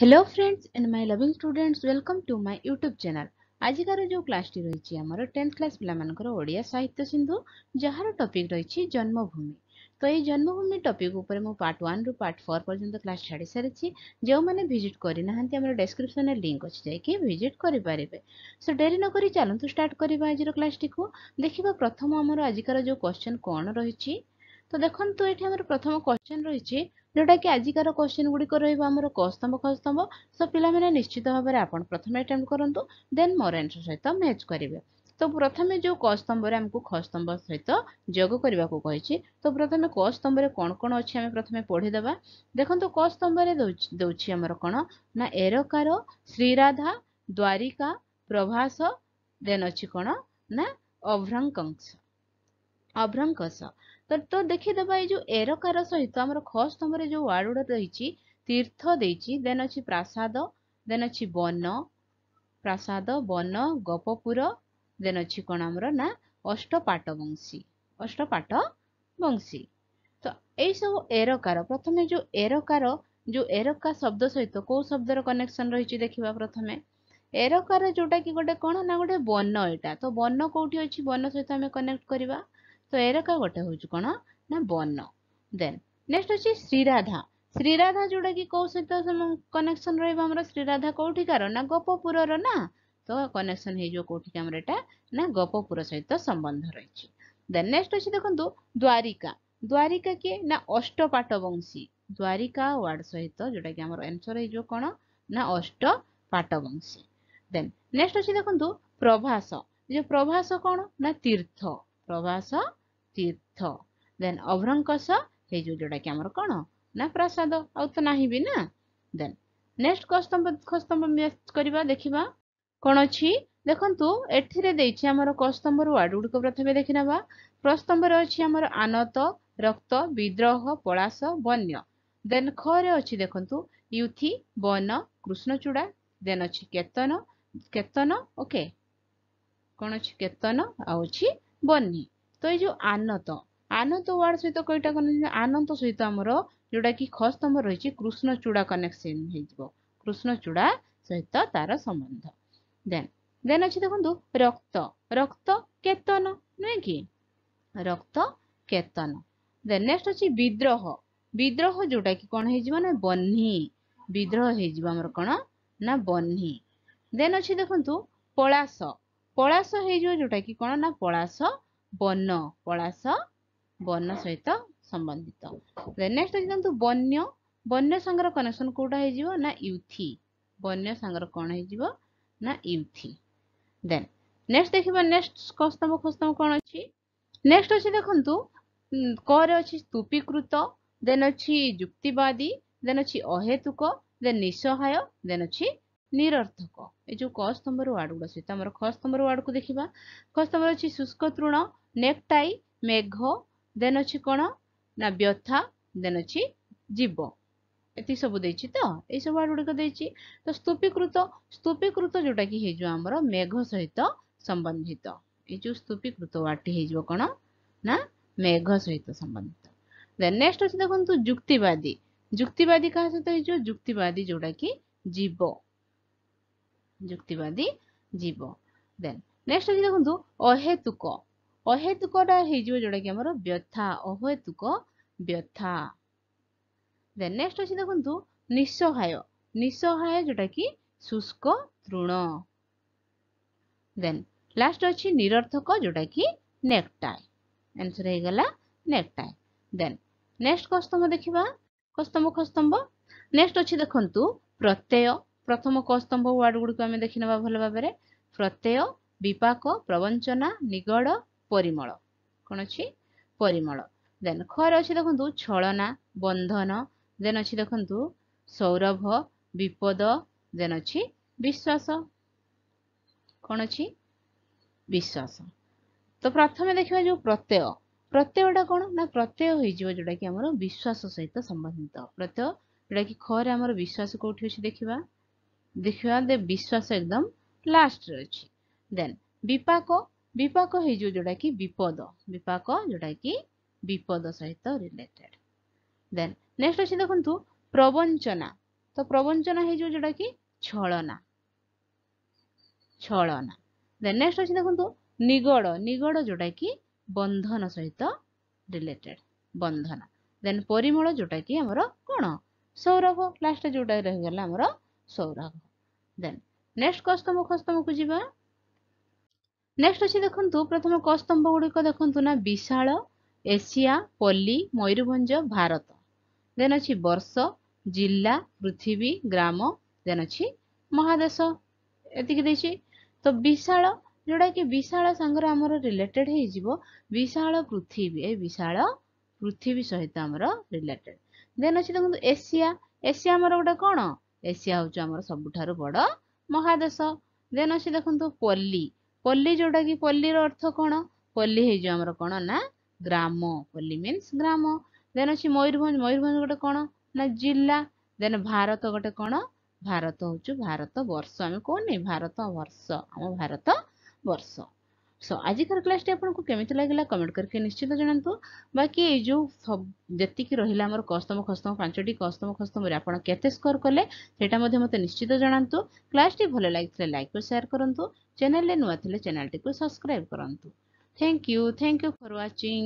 hello friends and my loving students welcome to my YouTube channel ଆଜିକାର ଯେଉଁ କ୍ଲାସ୍ଟି ରହିଛି ଆମର ଟେନ୍ଥ କ୍ଲାସ୍ ପିଲାମାନଙ୍କର ଓଡ଼ିଆ ସାହିତ୍ୟ ସିନ୍ଧୁ ଯାହାର ଟପିକ୍ ରହିଛି ଜନ୍ମଭୂମି ତ ଏଇ ଜନ୍ମଭୂମି ଟପିକ୍ ଉପରେ ମୁଁ ପାର୍ଟ ୱାନ୍ରୁ ପାର୍ଟ ଫୋର୍ ପର୍ଯ୍ୟନ୍ତ କ୍ଲାସ୍ ଛାଡ଼ି ସାରିଛି ଯେଉଁମାନେ ଭିଜିଟ୍ କରିନାହାନ୍ତି ଆମର ଡେସ୍କ୍ରିପ୍ସନ୍ରେ ଲିଙ୍କ୍ ଅଛି ଯାଇକି ଭିଜିଟ୍ କରିପାରିବେ ସୋ ଡେରି ନ କରି ଚାଲନ୍ତୁ ଷ୍ଟାର୍ଟ କରିବା ଆଜିର କ୍ଲାସ୍ଟିକୁ ଦେଖିବା ପ୍ରଥମ ଆମର ଆଜିକାର ଯେଉଁ କ୍ୱେଶ୍ଚନ୍ କ'ଣ ରହିଛି ତ ଦେଖନ୍ତୁ ଏଠି ଆମର ପ୍ରଥମ କ୍ୱେଶ୍ଚନ୍ ରହିଛି ଯୋଉଟା କି ଆଜିକାର କ୍ୱେଶ୍ଚିନ୍ ଗୁଡ଼ିକ ରହିବ ଆମର କସ୍ତମ୍ଭ ଖସ୍ତମ୍ଭ ତ ପିଲାମାନେ ନିଶ୍ଚିତ ଭାବରେ ଆପଣ ପ୍ରଥମେ ଆଟେମ୍ପ୍ଟ କରନ୍ତୁ ଦେନ୍ ମରେନ୍ସ ସହିତ ମ୍ୟାଚ୍ କରିବେ ତ ପ୍ରଥମେ ଯୋଉ ଯେଉଁ କସ୍ତମ୍ଭରେ ଆମକୁ ଖସ୍ତମ୍ଭ ସହିତ ଯୋଗ କରିବାକୁ କହିଛି ତ ପ୍ରଥମେ କ କସ୍ତମ୍ଭରେ କ'ଣ କ'ଣ ଅଛି ଆମେ ପ୍ରଥମେ ପଢ଼ିଦେବା ଦେଖନ୍ତୁ କ କସ୍ତମ୍ଭରେ ଦେଉଛି ଆମର କ'ଣ ନା ଏରକାର ଶ୍ରୀରାଧା ଦ୍ୱାରିକା ପ୍ରଭାସ ଦେନ୍ ଅଛି କ'ଣ ନା ଅଭ୍ରାଙ୍କଂଶ ଅଭ୍ରଙ୍କ ସହ ତ ଦେଖିଦେବା ଏଇ ଯେଉଁ ଏରକାର ସହିତ ଆମର ଖ ସ୍ତମ୍ଭରେ ଯେଉଁ ୱାର୍ଡ ଗୁଡ଼ା ରହିଛି ତୀର୍ଥ ଦେଇଛି ଦେନ୍ ଅଛି ପ୍ରାସାଦ ଦେନ୍ ଅଛି ବନ ପ୍ରାସାଦ ବନ ଗପପୁର ଦେନ୍ ଅଛି କ'ଣ ଆମର ନା ଅଷ୍ଟପାଟ ବଂଶୀ ଅଷ୍ଟପାଟ ବଂଶୀ ତ ଏଇସବୁ ଏରକାର ପ୍ରଥମେ ଯେଉଁ ଏରକାର ଯେଉଁ ଏରକା ଶବ୍ଦ ସହିତ କେଉଁ ଶବ୍ଦର କନେକ୍ସନ୍ ରହିଛି ଦେଖିବା ପ୍ରଥମେ ଏରକାର ଯେଉଁଟାକି ଗୋଟେ କ'ଣ ନା ଗୋଟେ ବନ ଏଇଟା ତ ବନ କେଉଁଠି ଅଛି ବନ ସହିତ ଆମେ କନେକ୍ଟ କରିବା ତ ଏରାକା ଗୋଟେ ହେଉଛି କ'ଣ ନା ବର୍ଣ୍ଣ ଦେନ୍ ନେକ୍ସଟ ହେଉଛି ଶ୍ରୀରାଧା ଶ୍ରୀରାଧା ଯେଉଁଟାକି କେଉଁ ସହିତ କନେକ୍ସନ୍ ରହିବ ଆମର ଶ୍ରୀରାଧା କେଉଁଠିକାର ନା ଗୋପପୁରର ନା ତ କନେକ୍ସନ୍ ହେଇଯିବ କେଉଁଠିକି ଆମର ଏଇଟା ନା ଗୋପପୁର ସହିତ ସମ୍ବନ୍ଧ ରହିଛି ଦେନ୍ ନେକ୍ସଟ ହେଉଛି ଦେଖନ୍ତୁ ଦ୍ୱାରିକା ଦ୍ୱାରିକା କିଏ ନା ଅଷ୍ଟପାଟ ବଂଶୀ ଦ୍ୱାରିକା ୱାର୍ଡ ସହିତ ଯେଉଁଟାକି ଆମର ଆନ୍ସର୍ ହେଇଯିବ କ'ଣ ନା ଅଷ୍ଟ ପାଟବଂଶୀ ଦେନ୍ ନେକ୍ସଟ ହେଉଛି ଦେଖନ୍ତୁ ପ୍ରଭାସ ଯେ ପ୍ରଭାସ କ'ଣ ନା ତୀର୍ଥ ପ୍ରଭାସ ତୀର୍ଥ ଦେନ୍ ଅଭ୍ରଙ୍କଶ ହେଇଯିବ ଯୋଉଟାକି ଆମର କ'ଣ ନା ପ୍ରସାଦ ଆଉ ତ ନାହିଁ ବି ନା ଦେନ୍ ନେକ୍ସଟ କସ୍ତମ୍ଭ ଖସ୍ତମ୍ଭ ମ୍ୟାଚ୍ କରିବା ଦେଖିବା କ'ଣ ଅଛି ଦେଖନ୍ତୁ ଏଥିରେ ଦେଇଛି ଆମର କସ୍ତମ୍ଭର ୱାର୍ଡ ଗୁଡ଼ିକ ପ୍ରଥମେ ଦେଖିନେବା ପ୍ରସ୍ତମ୍ଭରେ ଅଛି ଆମର ଆନତ ରକ୍ତ ବିଦ୍ରୋହ ପଳାଶ ବନ୍ୟ ଦେନ୍ ଖରେ ଅଛି ଦେଖନ୍ତୁ ୟୁଥି ବନ କୃଷ୍ଣ ଚୂଡ଼ା ଦେନ୍ ଅଛି କେତନ କେତନ ଓକେ କ'ଣ ଅଛି କେତନ ଆଉ ଅଛି ବନ୍ୟ ତ ଏଇ ଯେଉଁ ଆନନ୍ଦ ଆନନ୍ଦ ୱାର୍ଡ ସହିତ କହିଟା କନେକ୍ସନ୍ ଆନନ୍ତ ସହିତ ଆମର କି ଖସ୍ତମ୍ଭ ରହିଛି କୃଷ୍ଣ ଚୂଡ଼ା କନେକ୍ସନ୍ ହେଇଯିବ କୃଷ୍ଣ ଚୂଡ଼ା ସହିତ ତାର ସମ୍ବନ୍ଧ ଦେନ୍ ଦେନ୍ ଅଛି ଦେଖନ୍ତୁ ରକ୍ତ ରକ୍ତ କେତନ ନୁହେଁ କି ରକ୍ତ କେତନ ଦେନ୍ ନେକ୍ସଟ ଅଛି ବିଦ୍ରୋହ ବିଦ୍ରୋହ ଯେଉଁଟାକି କ'ଣ ହେଇଯିବ ନା ବହ୍ନି ବିଦ୍ରୋହ ହେଇଯିବ ଆମର କ'ଣ ନା ବହ୍ନି ଦେନ୍ ଅଛି ଦେଖନ୍ତୁ ପଳାଶ ପଳାଶ ହେଇଯିବ ଯେଉଁଟାକି କ'ଣ ନା ପଳାଶ ବନ ପଳାଶ ବନ ସହିତ ସମ୍ବନ୍ଧିତ ନେକ୍ସଟ ଦେଖନ୍ତୁ ବନ୍ୟ ବନ୍ୟ ସାଙ୍ଗର କନେକ୍ସନ୍ କେଉଁଟା ହେଇଯିବ ନା ୟୁଥି ବନ୍ୟ ସାଙ୍ଗର କ'ଣ ହେଇଯିବ ନା ୟୁଥି ଦେନ୍ ନେକ୍ସଟ ଦେଖିବା ନେକ୍ସଟ ଖସ୍ତମ ଖସ୍ତମ କ'ଣ ଅଛି ନେକ୍ସଟ ଅଛି ଦେଖନ୍ତୁ କରେ ଅଛି ସ୍ତୁପୀକୃତ ଦେନ୍ ଅଛି ଯୁକ୍ତିବାଦୀ ଦେନ୍ ଅଛି ଅହେତୁକ ଦେନ୍ ନିଃସହାୟ ଦେନ୍ ଅଛି ନିରର୍ଥକ ଏ ଯେଉଁ କ ସ୍ତମ୍ଭର ୱାର୍ଡ଼ ଗୁଡ଼ା ସହିତ ଆମର ଖ ସ୍ତମ୍ଭର ୱାର୍ଡ଼କୁ ଦେଖିବା ଖ ସ୍ତମ୍ଭର ଅଛି ଶୁଷ୍କ ତୃଣ ନେକ୍ଟାଇ ମେଘ ଦେନ୍ ଅଛି କ'ଣ ନା ବ୍ୟଥା ଦେନ୍ ଅଛି ଜୀବ ଏତିକି ସବୁ ଦେଇଛି ତ ଏଇସବୁ ୱାର୍ଡ଼ ଗୁଡ଼ିକ ଦେଇଛି ତ ସ୍ତୂପୀକୃତ ସ୍ତୂପୀକୃତ ଯେଉଁଟାକି ହେଇଯିବ ଆମର ମେଘ ସହିତ ସମ୍ବନ୍ଧିତ ଏଇ ଯେଉଁ ସ୍ତୂପୀକୃତ ୱାର୍ଡ଼ଟି ହେଇଯିବ କ'ଣ ନା ମେଘ ସହିତ ସମ୍ବନ୍ଧିତ ଦେନ୍ ନେକ୍ସଟ ଅଛି ଦେଖନ୍ତୁ ଯୁକ୍ତିବାଦୀ ଯୁକ୍ତିବାଦୀ କାହା ସହିତ ହେଇଯିବ ଯୁକ୍ତିବାଦୀ ଯେଉଁଟାକି ଜୀବ ଯୁକ୍ତିବାଦୀ ଜୀବ ଦେନ୍ ନେକ୍ସଟ ଅଛି ଦେଖନ୍ତୁ ଅହେତୁକ ଅହେତୁକଟା ହେଇଯିବ ଯୋଉଟାକି ଆମର ବ୍ୟଥା ଅହେତୁକ ବ୍ୟଥା ଦେନ୍ ନେକ୍ସଟ ଅଛି ଦେଖନ୍ତୁ ନିଃସହାୟ ନିଃସହାୟ ଯୋଉଟାକି শুষ্ক তৃণ দেন লাস্ট অছি নিরর্থক যেটাকি নেকটাই আনসর হয়ে গলা নেকটাই দেন নেক্সট কস্তম্ভ দেখিবা কস্তম্ভ খস্তম্ভ নেক্সট অছি দেখন্তু প্রত্যয় ପ୍ରଥମ କସ୍ତମ୍ଭ ୱାର୍ଡ଼ଗୁଡ଼ିକୁ ଆମେ ଦେଖି ଭଲ ଭାବରେ ପ୍ରତ୍ୟୟ ବିପାକ ପ୍ରବଞ୍ଚନା ନିଗଡ଼ ପରିମଳ କ'ଣ ଅଛି ପରିମଳ ଦେନ୍ ଖରେ ଅଛି ଦେଖନ୍ତୁ ଛଳନା ବନ୍ଧନ ଦେନ୍ ଅଛି ଦେଖନ୍ତୁ ସୌରଭ ବିପଦ ଦେନ୍ ଅଛି ବିଶ୍ୱାସ କ'ଣ ଅଛି ବିଶ୍ୱାସ ତ ପ୍ରଥମେ ଦେଖିବା ଯେଉଁ ପ୍ରତ୍ୟୟ ପ୍ରତ୍ୟୟଟା କ'ଣ ନା ପ୍ରତ୍ୟୟ ହୋଇଯିବ ଯେଉଁଟାକି ଆମର ବିଶ୍ୱାସ ସହିତ ସମ୍ବନ୍ଧିତ ପ୍ରତ୍ୟୟ ଯେଉଁଟାକି ଖରେ ଆମର ବିଶ୍ୱାସ କୋଉଠି ଅଛି ଦେଖିବା ଦେଖିବା ଦେ ବିଶ୍ୱାସ ଏକଦମ୍ ଲାଷ୍ଟରେ ଅଛି ଦେନ୍ ବିପାକ ବିପାକ ହେଇଯିବ ଯେଉଁଟାକି ବିପଦ ବିପାକ ଯୋଉଟା କି ବିପଦ ସହିତ ରିଲେଟେଡ୍ ଦେନ୍ ନେକ୍ସଟ ଅଛି ଦେଖନ୍ତୁ ପ୍ରବଞ୍ଚନା ତ ପ୍ରବଞ୍ଚନା ହେଇଯିବ ଯେଉଁଟାକି ଛଳନା ଛଳନା ଦେନ୍ ନେକ୍ସଟ ଅଛି ଦେଖନ୍ତୁ ନିଗଡ଼ ନିଗଡ଼ କି ବନ୍ଧନ ସହିତ ରିଲେଟେଡ ବନ୍ଧନ ଦେନ୍ ପରିମଳ ଯୋଉଟା କି ଆମର କ'ଣ ସୌରଭ ଲାଷ୍ଟରେ ଯେଉଁଟା ରହିଗଲା ଆମର ସୌରଭ ଦେନ୍ ନେକ୍ସଟ କସ୍ତମ୍ଭ ଖସ୍ତମ୍ଭକୁ ଯିବା ନେକ୍ସଟ ଅଛି ଦେଖନ୍ତୁ ପ୍ରଥମେ କସ୍ତମ୍ଭ ଗୁଡ଼ିକ ଦେଖନ୍ତୁ ନା ବିଶାଳ ଏସିଆ ପଲ୍ଲୀ ମୟୂରଭଞ୍ଜ ଭାରତ ଦେନ୍ ଅଛି ବର୍ଷ ଜିଲ୍ଲା ପୃଥିବୀ ଗ୍ରାମ ଦେନ୍ ଅଛି ମହାଦେଶ ଏତିକି ଦେଇଛି ତ ବିଶାଳ ଯେଉଁଟାକି ବିଶାଳ ସାଙ୍ଗରେ ଆମର ରିଲେଟେଡ୍ ହେଇଯିବ ବିଶାଳ ପୃଥିବୀ ଏ ବିଶାଳ ପୃଥିବୀ ସହିତ ଆମର ରିଲେଟେଡ୍ ଦେନ୍ ଅଛି ଦେଖନ୍ତୁ ଏସିଆ ଏସିଆ ଆମର ଗୋଟେ କ'ଣ ଏସିଆ ହେଉଛି ଆମର ସବୁଠାରୁ ବଡ଼ ମହାଦେଶ ଦେନ୍ ଅଛି ଦେଖନ୍ତୁ ପଲ୍ଲୀ ପଲ୍ଲୀ କି ପଲ୍ଲୀର ଅର୍ଥ କ'ଣ ପଲ୍ଲୀ ହେଇଯିବ ଆମର କ'ଣ ନା ଗ୍ରାମ ପଲ୍ଲୀ ମିନ୍ସ ଗ୍ରାମ ଦେନ୍ ଅଛି ମୟୂରଭଞ୍ଜ ମୟୂରଭଞ୍ଜ ଗୋଟେ କ'ଣ ନା ଜିଲ୍ଲା ଦେନ ଭାରତ ଗୋଟେ କ'ଣ ଭାରତ ହେଉଛି ଭାରତ ବର୍ଷ ଆମେ କହୁନି ଭାରତ ବର୍ଷ ଆମ ଭାରତ ବର୍ଷ ସୋ ଆଜିକାର କ୍ଲାସ୍ଟି ଆପଣଙ୍କୁ କେମିତି ଲାଗିଲା କମେଣ୍ଟ କରିକି ନିଶ୍ଚିତ ଜଣାନ୍ତୁ ବାକି ଏଇ ଯେଉଁ ଯେତିକି ରହିଲା ଆମର କସ୍ତମ ଖସ୍ତମ ପାଞ୍ଚଟି କସ୍ତମ ଖସ୍ତମରେ ଆପଣ କେତେ ସ୍କୋର କଲେ ସେଇଟା ମଧ୍ୟ ମୋତେ ନିଶ୍ଚିତ ଜଣାନ୍ତୁ କ୍ଲାସ୍ଟି ଭଲ ଲାଗିଥିଲେ ଲାଇକ୍ ଓ ସେୟାର କରନ୍ତୁ ଚ୍ୟାନେଲରେ ନୂଆ ଥିଲେ ଚ୍ୟାନେଲଟିକୁ ସବସ୍କ୍ରାଇବ୍ କରନ୍ତୁ thank you thank you for watching